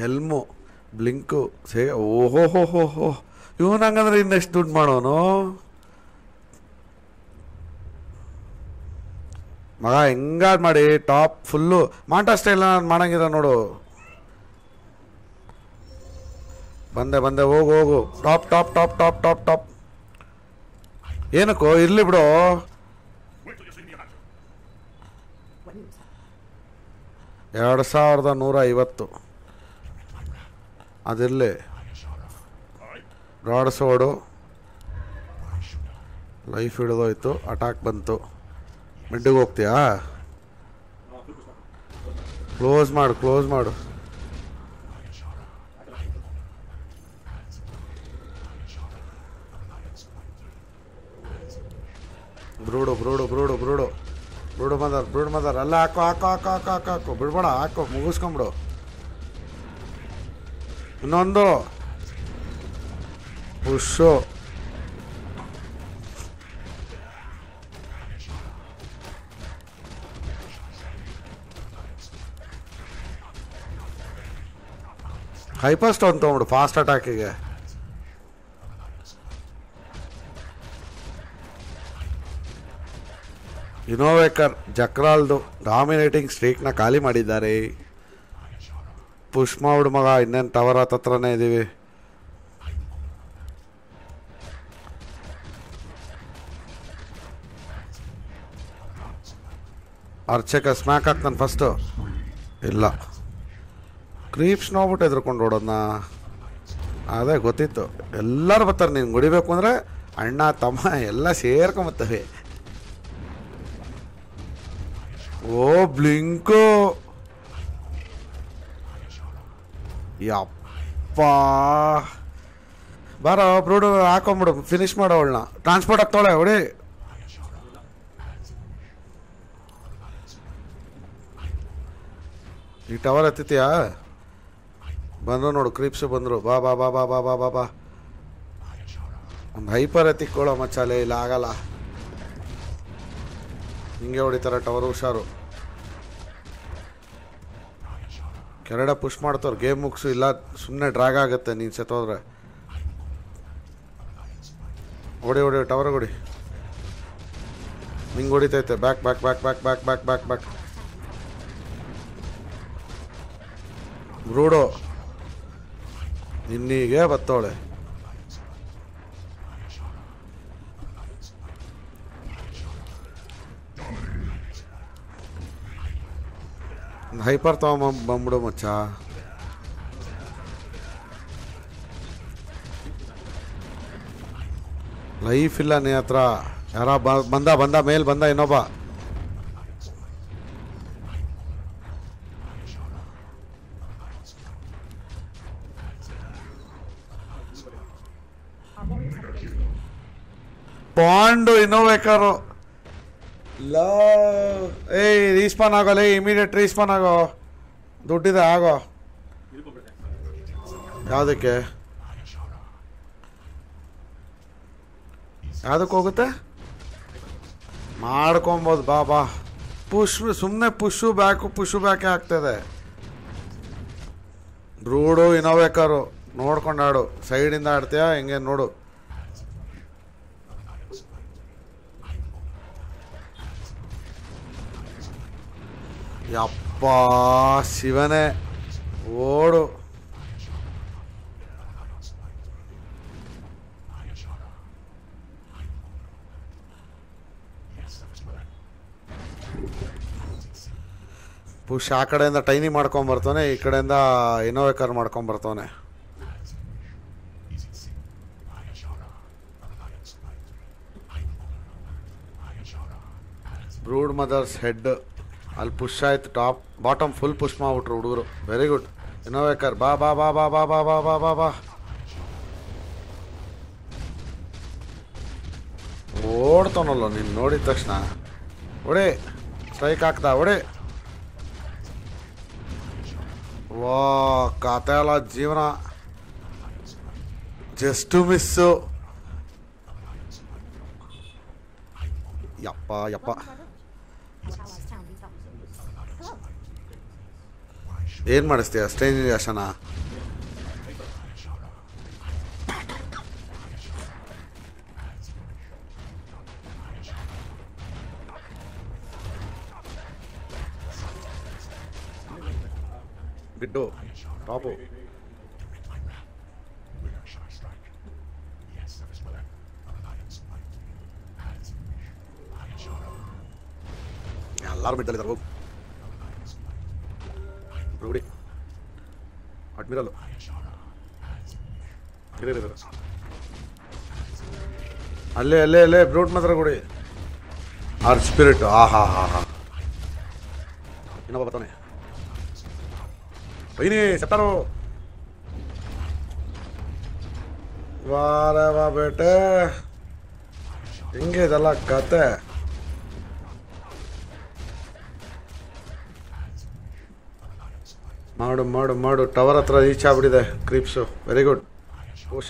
A: ಹೆಲ್ಮು ಬ್ಲಿಂಕು ಸೇ ಓಹೋ ಹೋ ಹೋ ಹೋ ಇವನು ಹಂಗಂದ್ರೆ ಇನ್ನೆಷ್ಟು ದುಡ್ಡು ಮಾಡೋನು ಮಗ ಹೆಂಗಾದ್ ಮಾಡಿ ಟಾಪ್ ಫುಲ್ಲು ಮಾಂಟಾ ಸ್ಟೈಲ್ ನಾನು ಮಾಡಂಗಿದ ನೋಡು ಬಂದೆ ಬಂದೆ ಹೋಗು ಹೋಗು top top top top top top ಏನಕ್ಕೋ ಇರಲಿ ಬಿಡು ಎರಡು ಸಾವಿರದ ನೂರ ಐವತ್ತು ಅದರಲ್ಲೇ ರಾಡ್ ಸೋಡು ಲೈಫ್ ಹಿಡಿದೋಯ್ತು ಅಟ್ಯಾಕ್ ಬಂತು ಮಿಡ್ಡಿಗೆ ಹೋಗ್ತೀಯಾ ಕ್ಲೋಸ್ ಮಾಡು ಕ್ಲೋಸ್ ಮಾಡು ಬ್ರೂಡು ಬ್ರೂಡು ಬ್ರೂಡು ಬ್ರೂಡು ಬ್ರೂಡು ಮದರ್ ಬ್ರೂಡು ಮದರ್ ಅಲ್ಲ ಹಾಕೋ ಹಾಕೋ ಹಾಕೋ ಹಾಕೋ ಹಾಕು ಹಾಕೋ ಬಿಡ್ಬೇಡ ಹಾಕೋ ಮುಗಿಸ್ಕೊಂಬಿಡು ಇನ್ನೊಂದು ಹುಷು ಹೈಪರ್ ಸ್ಟೋನ್ ತೊಗೊಂಡು ಫಾಸ್ಟ್ ಅಟ್ಯಾಕಿಗೆ ಇನೋವೇಕರ್ ಜಕ್ರಾಲ್ದು ಡಾಮಿನೇಟಿಂಗ್ ಸ್ಟ್ರೀಕ್ನ ಖಾಲಿ ಮಾಡಿದ್ದಾರೆ ಪುಷ್ಮಾ ಮಾಡು ಮಗ ಇನ್ನೇನು ಟವರ್ ಹತ್ತತ್ರನೇ ಇದ್ದೀವಿ ಅರ್ಚಕ ಸ್ಮ್ಯಾಕ್ ಹಾಕ್ತಾನೆ ಫಸ್ಟು ಇಲ್ಲ ಕ್ರೀಪ್ಸ್ ನೋಡ್ಬಿಟ್ಟು ಎದ್ರಕೊಂಡು ಓಡೋದನ್ನ ಅದೇ ಗೊತ್ತಿತ್ತು ಎಲ್ಲರೂ ಬರ್ತಾರೆ ನೀನು ಗುಡಿಬೇಕು ಅಂದರೆ ಅಣ್ಣ ತಮ್ಮ ಎಲ್ಲ ಸೇರ್ಕೊಂಬರ್ತವೆ ಓ ಬ್ಲಿಂಕೋ ಯಪ್ಪಾ ಬಾರೋ ಬ್ರೂಡು ಹಾಕೊಂಬಿಡು ಫಿನಿಶ್ ಮಾಡೋ ಅವಳನ್ನ ಟ್ರಾನ್ಸ್ಪೋರ್ಟ್ ಹಾಕ್ತಾಳೆ ಅವಳಿ ಈ ಟವರ್ ಹತ್ತಿತ್ಯಾ ಬಂದ್ರು ನೋಡು ಕ್ರೀಪ್ಸ್ ಬಂದರು ಬಾ ಬಾ ಬಾ ಬಾ ಬಾ ಬಾ ಬಾ ಬಾ ಒಂದು ಹೈಪರ್ ಎತ್ತಿಕ್ಕೊಳ್ಳೋ ಮಚ್ಚಾಲೆ ಇಲ್ಲ ಆಗಲ್ಲ ಹಿಂಗೆ ಹೊಡಿತಾರೆ ಟವರ್ ಹುಷಾರು ಕೆನಡ ಪುಷ್ ಮಾಡ್ತವ್ರು ಗೇಮ್ ಮುಗಿಸು ಇಲ್ಲ ಸುಮ್ಮನೆ ಡ್ರಾಗ್ ಆಗುತ್ತೆ ನೀನು ಸೆತ್ತೋದ್ರೆ ಓಡಿ ಓಡಿ ಟವರ್ ಓಡಿ ನಿಂಗೆ ಹೊಡಿತೈತೆ back back back back back back back back ರೂಡೋ ನಿನ್ನೀಗೆ ಬತ್ತೋಳೆ భయపడతావా బమ్ముడు మచ్చా ಲೈಫ್ ಇಲ್ಲ ನೀ ಹತ್ರ ಯಾರ ಬಂದ ಬಂದ ಮೇಲೆ ಬಂದ ಇನ್ನೊಬ್ಬ ಪಾಂಡು ಇನ್ನೋವೇಕಾರು ಏ ಏಯ್ ರೀಸ್ಪಾನ್ ಆಗೋಲ್ಲ ಇಮಿಡಿಯೇಟ್ ರೀಸ್ಪಾನ್ ಆಗೋ ದುಡ್ಡಿದೆ ಆಗೋ ಯಾವುದಕ್ಕೆ ಯಾವುದಕ್ಕೆ ಹೋಗುತ್ತೆ ಮಾಡ್ಕೊಬೋದು ಬಾ ಬಾ ಪುಷ್ ಸುಮ್ಮನೆ ಪುಷು ಬ್ಯಾಕು ಪುಷು ಬ್ಯಾಕೆ ಆಗ್ತದೆ ರೂಡು ನೋಡ್ಕೊಂಡು ಆಡು ಸೈಡಿಂದ ಆಡ್ತೀಯಾ ಹಿಂಗೆ ನೋಡು அப்பா சிவனே ஓடும் ಪುಷ್ ಆ ಕಡೆಯಿಂದ ಟೈನಿ ಮಾಡ್ಕೊಂಬರ್ತಾನೆ ಈ ಕಡೆಯಿಂದ ಇನ್ನೋವೆ ಕಾರ್ ಮಾಡ್ಕೊಂಬರ್ತಾನೆ ಬ್ರೂಡ್ ಮದರ್ಸ್ ಹೆಡ್ ಅಲ್ಲಿ ಪುಷ್ ಆಯ್ತು ಟಾಪ್ ಬಾಟಮ್ ಫುಲ್ ಪುಷ್ ಮಾಡ್ಬಿಟ್ರು ಹುಡುಗರು ವೆರಿ ಗುಡ್ ಇನ್ನೋವೇಕರ್ ಬಾ ಬಾ ಬಾ ಬಾ ಬಾ ಬಾ ಬಾ ಬಾ ಬಾ ಬಾ ಓಡ್ತಾನಲ್ಲ ನೀನು ನೋಡಿದ ತಕ್ಷಣ ಒಡೆ ಸ್ಟ್ರೈಕ್ ಹಾಕ್ದ ಒಡೆ ವಾ ಕಾತಾಲ ಜೀವನ ಜಸ್ಟು ಮಿಸ್ಸು ಯಪ್ಪ ಯಪ್ಪ ಏನು ಮಾಡಿಸ್ತೀಯ ಸ್ಟೇಜ್ ಅಶನ ಬಿಟ್ಟು ಟಾಪು ಎಲ್ಲರೂ ಬಿಡ್ತಾರೆ ಹೋಗಿ Míralo. ಅಲ್ಲೇ ಅಲ್ಲೇ ಅಲ್ಲೇ ಬ್ರೂಟ್ ಮಾತ್ರ ಕೊಡಿ ಆರ್ ಸ್ಪಿರಿಟ್ ಆ ಹಾ ಹಾ ಹಾ ಇನ್ನೊಬ್ಬ ಬರ್ತಾನೆ ಬೈನಿ ಸತ್ತಾರು ವಾರ ವಾ ಬೇಟೆ ಹೆಂಗೆ ಇದೆಲ್ಲ ಕತೆ ಮಾಡು ಮಾಡು ಮಾಡು ಟವರ್ ಹತ್ರ ರೀಚ್ ಆಗ್ಬಿಟ್ಟಿದೆ ಕ್ರೀಪ್ಸು ವೆರಿ ಗುಡ್ ಓ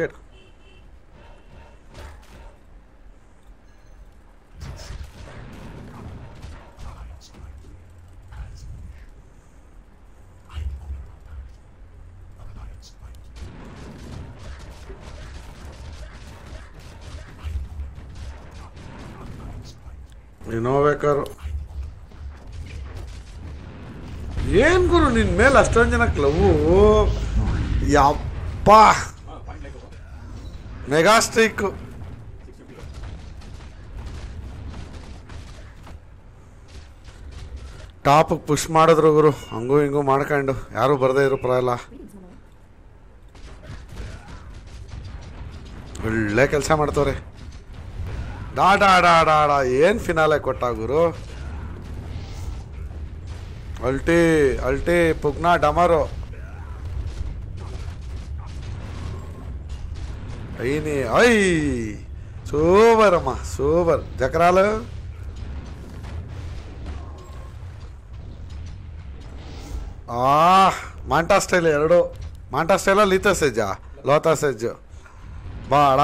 A: ಅಷ್ಟೊಂದು ಜನ ಕ್ಲವು ಯಪ್ಪ ಮೆಗಾ ಟಾಪ್ ಪುಷ್ ಮಾಡಿದ್ರು ಗುರು ಹಂಗೂ ಹಿಂಗೂ ಮಾಡ್ಕೊಂಡು ಯಾರು ಬರದೇ ಇರೋ ಪ್ರಾಯಲ್ಲ ಎಲ್ಲ ಒಳ್ಳೆ ಕೆಲಸ ಮಾಡ್ತವ್ರೆ ಡಾ ಡಾ ಡಾ ಏನು ಫಿನಾಲೆ ಕೊಟ್ಟ ಗುರು ಅಲ್ಟಿ ಅಲ್ಟಿ ಪುಗ್ನಾ ಡಮರೋ. ಐನಿ ಐ ಸೂಪರ್ ಅಮ್ಮ ಸೂಪರ್ ಜಕ್ರಾಲು. ಆ ಮಾಂಟಾ ಸ್ಟೈಲ್ ಎರಡು ಮಾಂಟಾ ಸ್ಟೈಲ ಲೀತಾ ಸೆಜ್ಜಾ ಲೋತಾ ಸೆಜ್ಜು ಬಾಳ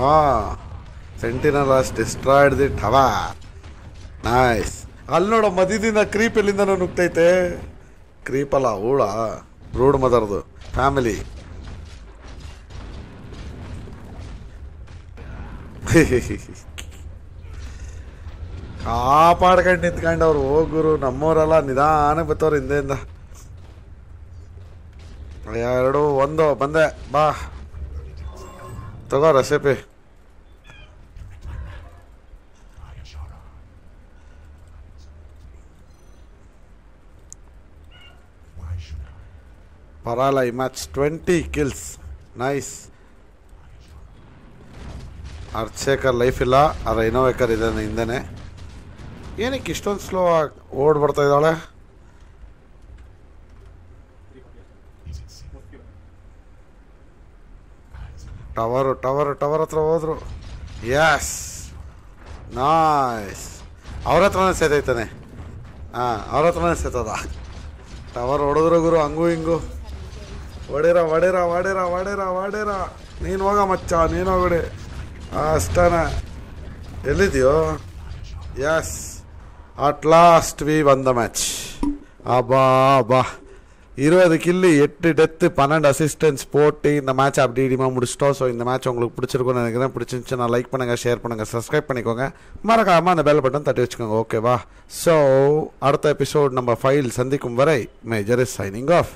A: ಹಾ sentinel was destroyed the tower nice ಅಲ್ಲಿ ನೋಡ ಮದಿದಿಂದ ಕ್ರೀಪ್ ಎಲ್ಲಿಂದ ನುಗ್ತೈತೆ ಕ್ರೀಪ್ ಅಲ್ಲ ಹೂಳ ರೂಡ್ ಮದರ್ದು ಫ್ಯಾಮಿಲಿ ಕಾಪಾಡ್ಕೊಂಡು ನಿಂತ್ಕೊಂಡು ಅವ್ರು ಹೋಗುರು ನಮ್ಮವರೆಲ್ಲ ನಿಧಾನ ಬತ್ತವ್ರು ಹಿಂದೆಯಿಂದ ಎರಡು ಒಂದು ಬಂದೆ ಬಾ ತಗೋ ರೆಸಿಪಿ ಪರಾಲೈ ಮ್ಯಾಚ್ ಟ್ವೆಂಟಿ ಕಿಲ್ಸ್ ನೈಸ್ ಅರ್ಚೇಕರ್ ಲೈಫ್ ಇಲ್ಲ ಆ ಇನೋವೇಕರ್ ಇದ್ದಾನೆ ಏನಕ್ಕೆ ಇಷ್ಟೊಂದು ಸ್ಲೋ ಆಗಿ ಓಡ್ ಬರ್ತಾ ಇದ್ದಾಳೆ ಟವರು ಟವರು ಟವರ್ ಹತ್ರ ಹೋದ್ರು ಯಸ್ ನೈಸ್ ಅವ್ರ ಹತ್ರನೇ ಸೇತೈತಾನೆ ಹಾಂ ಅವ್ರ ಹತ್ರನೇ ಸೇತದ ಟವರ್ ಹೊಡೆದ್ರು ಗುರು ಹಂಗೂ ಹಿಂಗೂ வடேரா வடேரா வடேரா வடேரா வடேரா நீ ಹೋಗ மச்சா நீனோ ಹೋಗಡಿ ಅಷ್ಟನ எழுதியோ எஸ் அட் லாஸ்ட் வி வந்த மேட்ச் அப்பா அப்பா இருபது கில்லு எட்டு டெத்து பன்னெண்டு அசிஸ்டன்ஸ் போட்டு இந்த மேட்ச் அப்படி இடிமா முடிச்சிட்டோம் ஸோ இந்த மேட்ச் உங்களுக்கு பிடிச்சிருக்கும்னு நினைக்கிறேன் நான் லைக் பண்ணுங்கள் ஷேர் பண்ணுங்கள் சப்ஸ்கிரைப் பண்ணிக்கோங்க மறக்காமல் அந்த பெல் பட்டன் தட்டி வச்சுக்கோங்க ஓகேவா ஸோ அடுத்த எபிசோட் நம்ம ஃபைல் சந்திக்கும் வரை மேஜர் இஸ் சைனிங் ஆஃப்